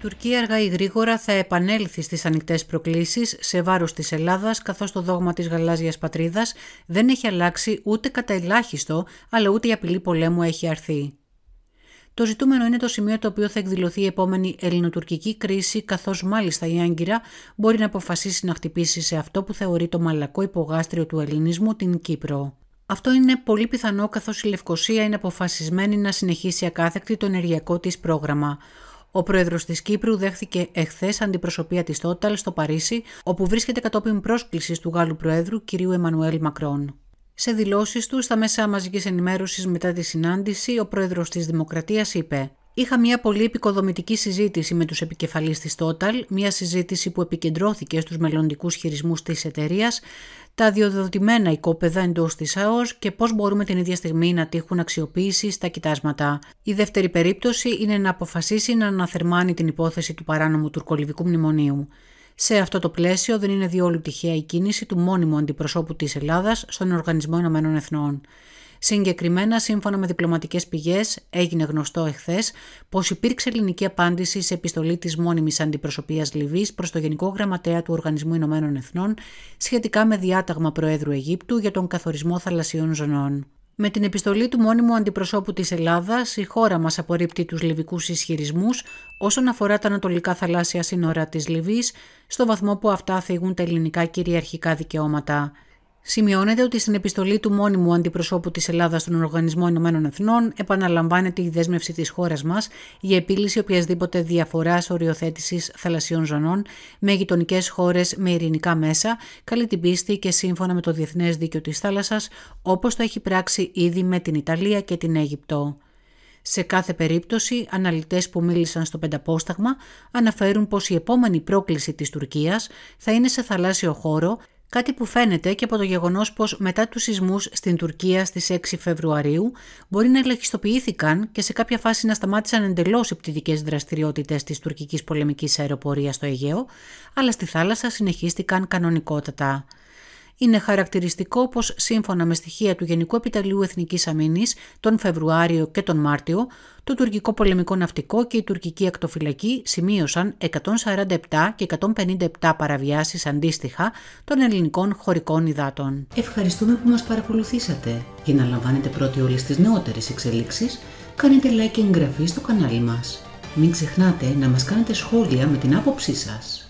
Τουρκία αργά ή γρήγορα θα επανέλθει στις ανοιχτές προκλήσεις σε βάρος της Ελλάδας καθώς το δόγμα της γαλάζιας πατρίδας δεν έχει αλλάξει ούτε κατά ελάχιστο αλλά ούτε η απειλή πολέμου έχει αρθεί. Το ζητούμενο είναι το σημείο το οποίο θα εκδηλωθεί η επόμενη στι ανοιχτέ προκλήσει σε βάρο τη Ελλάδα καθώ το δογμα τη υπογάστριο Πατρίδα δεν εχει αλλαξει ουτε κατα ελαχιστο αλλα ουτε η απειλη πολεμου εχει αρθει το ζητουμενο ειναι το σημειο το οποιο θα εκδηλωθει η επομενη ελληνοτουρκικη κριση καθω μαλιστα η αγκυρα μπορει να αποφασισει να χτυπησει σε αυτο που θεωρει το μαλακο υπογαστριο του ελληνισμου την κυπρο αυτο ειναι πολυ πιθανο καθως η λευκοσια ειναι αποφασισμενη να συνεχισει ακαθεκτη το ενεργειακο της προγραμμα ο πρόεδρος της Κύπρου δέχθηκε εχθές αντιπροσωπεία της τόταλ στο Παρίσι, όπου βρίσκεται κατόπιν πρόσκλησης του Γάλλου Προέδρου κυρίου Εμμανουέλ Μακρόν. Σε δηλώσεις του στα μέσα μαζικής ενημέρωσης μετά τη συνάντηση, ο πρόεδρος της Δημοκρατίας είπε: Είχα μια πολύ επικοδομητική συζήτηση με τους επικεφαλείς της Total, μια συζήτηση που επικεντρώθηκε στους μελλοντικούς χειρισμούς της εταιρείας, τα διοδοτημένα οικόπεδα εντός της ΑΟΣ και πώς μπορούμε την ίδια στιγμή να τύχουν αξιοποίησης στα κοιτάσματα. Η δεύτερη περίπτωση είναι να αποφασίσει να αναθερμάνει την υπόθεση του παράνομου τουρκολιβικού μνημονίου. Σε αυτό το πλαίσιο δεν είναι διόλου τυχαία η κίνηση του μόνιμου αντιπροσώπου της Ελλάδας στον Οργανισμό Ηνωμένων Εθνών. Συγκεκριμένα, σύμφωνα με διπλωματικές πηγές, έγινε γνωστό εχθές πως υπήρξε ελληνική απάντηση σε επιστολή της μόνιμης αντιπροσωπείας Λιβύης προς το Γενικό Γραμματέα του Οργανισμού Ηνωμένων Εθνών σχετικά με διάταγμα Προέδρου Αιγύπτου για τον καθορισμό θαλασσιών ζωνών. Με την επιστολή του μόνιμου αντιπροσώπου της Ελλάδας, η χώρα μας απορρίπτει τους λιβικούς ισχυρισμούς όσον αφορά τα ανατολικά θαλάσσια σύνορα της Λιβύης, στο βαθμό που αυτά θίγουν τα ελληνικά κυριαρχικά δικαιώματα. Σημειώνεται ότι στην επιστολή του μόνιμου αντιπροσώπου της Ελλάδας στον Οργανισμό Ηνωμένων Εθνών επαναλαμβάνεται η δέσμευση της χώρας μας για επίλυση οποιασδήποτε διαφοράς οριοθέτησης θαλασσιών ζωνών με γειτονικές χώρες με ειρηνικά μέσα, καλή την πίστη και σύμφωνα με το Διεθνές Δίκαιο της Θάλασσας, όπως το έχει πράξει ήδη με την Ιταλία και την Αίγυπτο. Σε κάθε περίπτωση, αναλυτές που μίλησαν στο Πενταπόσταγμα αναφέρουν πως η επόμενη πρόκληση της Τουρκίας θα είναι σε θαλάσσιο χώρο Κάτι που φαίνεται και από το γεγονός πως μετά τους σεισμούς στην Τουρκία στις 6 Φεβρουαρίου μπορεί να ελαχιστοποιήθηκαν και σε κάποια φάση να σταμάτησαν εντελώς οι πτυτικές δραστηριότητες της τουρκικής πολεμικής αεροπορίας στο Αιγαίο, αλλά στη θάλασσα συνεχίστηκαν κανονικότατα είναι χαρακτηριστικό πως σύμφωνα με στοιχεία του Γενικού Επιταλείου Εθνικής Αμήνης τον Φεβρουάριο και τον Μάρτιο, το τουρκικό πολεμικό ναυτικό και η τουρκική ακτοφυλακή σημείωσαν 147 και 157 παραβιάσεις αντίστοιχα των ελληνικών χωρικών υδάτων. Ευχαριστούμε που μας παρακολουθήσατε. Για να λαμβάνετε πρώτοι όλες τις νεότερες εξελίξεις, κάνετε like και εγγραφή στο κανάλι μας. Μην ξεχνάτε να μας κάνετε σχόλια με την άποψή σας.